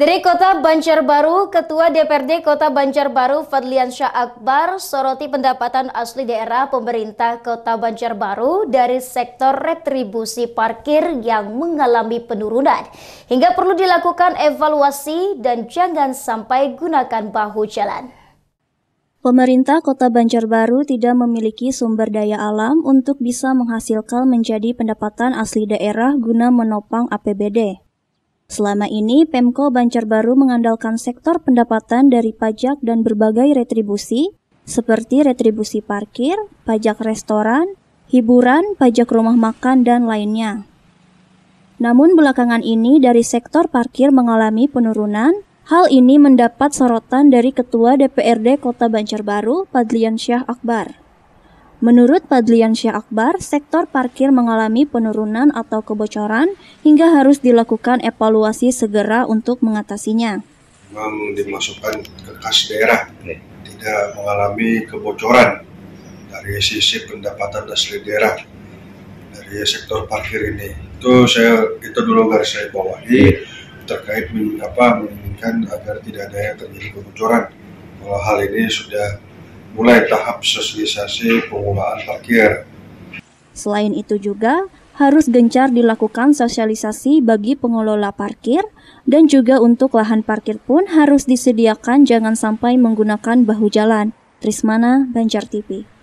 Dari Kota Banjarbaru, Ketua DPRD Kota Banjarbaru Fadlian Syah Akbar soroti pendapatan asli daerah pemerintah Kota Banjarbaru dari sektor retribusi parkir yang mengalami penurunan. Hingga perlu dilakukan evaluasi dan jangan sampai gunakan bahu jalan. Pemerintah Kota Banjarbaru tidak memiliki sumber daya alam untuk bisa menghasilkan menjadi pendapatan asli daerah guna menopang APBD. Selama ini, Pemko Banjarbaru mengandalkan sektor pendapatan dari pajak dan berbagai retribusi, seperti retribusi parkir, pajak restoran, hiburan, pajak rumah makan, dan lainnya. Namun belakangan ini dari sektor parkir mengalami penurunan, hal ini mendapat sorotan dari Ketua DPRD Kota Banjarbaru, Padlian Syah Akbar. Menurut Padlian Syah Akbar, sektor parkir mengalami penurunan atau kebocoran hingga harus dilakukan evaluasi segera untuk mengatasinya. Memang dimasukkan ke kas daerah, tidak mengalami kebocoran dari sisi pendapatan asli daerah dari sektor parkir ini. Itu saya itu dulu garis saya bawahi terkait apa menginginkan agar tidak ada yang terjadi kebocoran. Kalau hal ini sudah mulai tahap sosialisasi pengelolaan parkir. Selain itu juga, harus gencar dilakukan sosialisasi bagi pengelola parkir dan juga untuk lahan parkir pun harus disediakan jangan sampai menggunakan bahu jalan. Trismana, Banjar TV.